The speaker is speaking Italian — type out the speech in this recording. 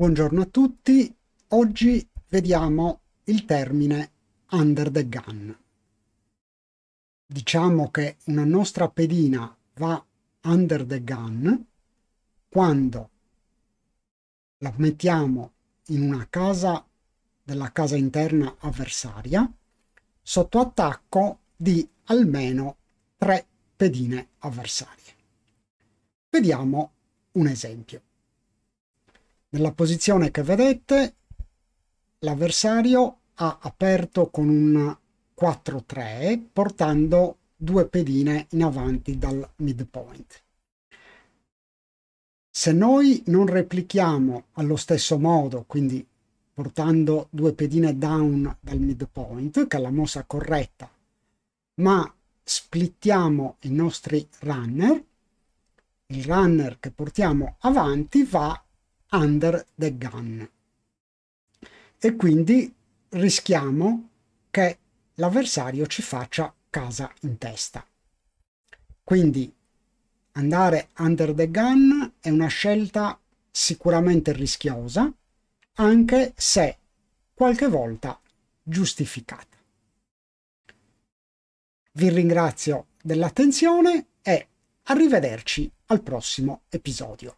Buongiorno a tutti, oggi vediamo il termine under the gun. Diciamo che una nostra pedina va under the gun quando la mettiamo in una casa della casa interna avversaria sotto attacco di almeno tre pedine avversarie. Vediamo un esempio. Nella posizione che vedete l'avversario ha aperto con un 4-3 portando due pedine in avanti dal midpoint. Se noi non replichiamo allo stesso modo, quindi portando due pedine down dal midpoint, che è la mossa corretta, ma splittiamo i nostri runner, il runner che portiamo avanti va Under the Gun. E quindi rischiamo che l'avversario ci faccia casa in testa. Quindi andare under the gun è una scelta sicuramente rischiosa, anche se qualche volta giustificata. Vi ringrazio dell'attenzione e arrivederci al prossimo episodio.